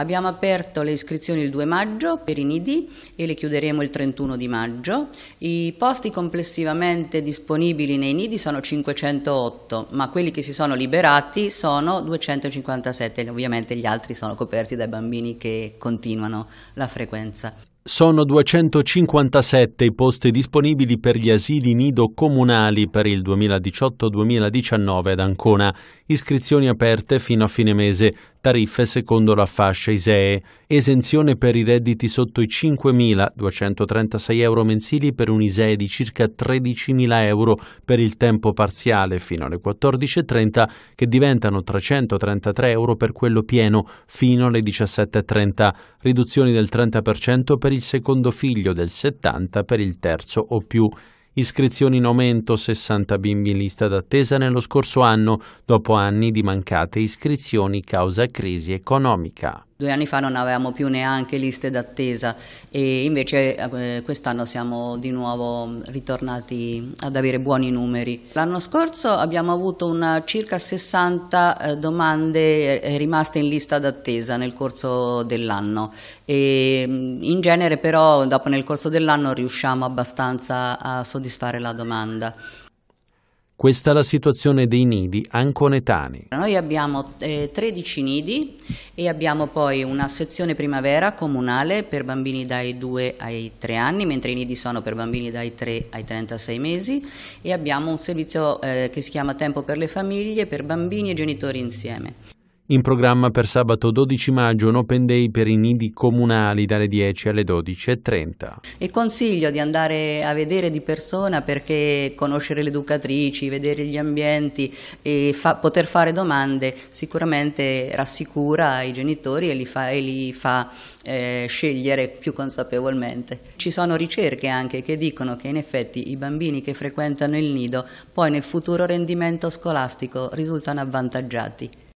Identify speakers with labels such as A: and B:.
A: Abbiamo aperto le iscrizioni il 2 maggio per i nidi e le chiuderemo il 31 di maggio. I posti complessivamente disponibili nei nidi sono 508, ma quelli che si sono liberati sono 257, ovviamente gli altri sono coperti dai bambini che continuano la frequenza.
B: Sono 257 i posti disponibili per gli asili nido comunali per il 2018-2019 ad Ancona, iscrizioni aperte fino a fine mese, tariffe secondo la fascia ISEE, esenzione per i redditi sotto i 5.236 euro mensili per un ISEE di circa 13.000 euro per il tempo parziale fino alle 14.30 che diventano 333 euro per quello pieno fino alle 17.30, riduzioni del 30% per il il secondo figlio del 70 per il terzo o più iscrizioni in aumento, 60 bimbi in lista d'attesa nello scorso anno, dopo anni di mancate iscrizioni causa crisi economica.
A: Due anni fa non avevamo più neanche liste d'attesa e invece eh, quest'anno siamo di nuovo ritornati ad avere buoni numeri. L'anno scorso abbiamo avuto circa 60 eh, domande eh, rimaste in lista d'attesa nel corso dell'anno mm, in genere però dopo nel corso dell'anno riusciamo abbastanza a soddisfare soddisfare la domanda.
B: Questa è la situazione dei nidi anconetani.
A: Noi abbiamo eh, 13 nidi e abbiamo poi una sezione primavera comunale per bambini dai 2 ai 3 anni, mentre i nidi sono per bambini dai 3 ai 36 mesi e abbiamo un servizio eh, che si chiama Tempo per le famiglie, per bambini e genitori insieme.
B: In programma per sabato 12 maggio un open day per i nidi comunali dalle 10 alle 12.30.
A: E consiglio di andare a vedere di persona perché conoscere le educatrici, vedere gli ambienti e fa, poter fare domande sicuramente rassicura i genitori e li fa, e li fa eh, scegliere più consapevolmente. Ci sono ricerche anche che dicono che in effetti i bambini che frequentano il nido poi nel futuro rendimento scolastico risultano avvantaggiati.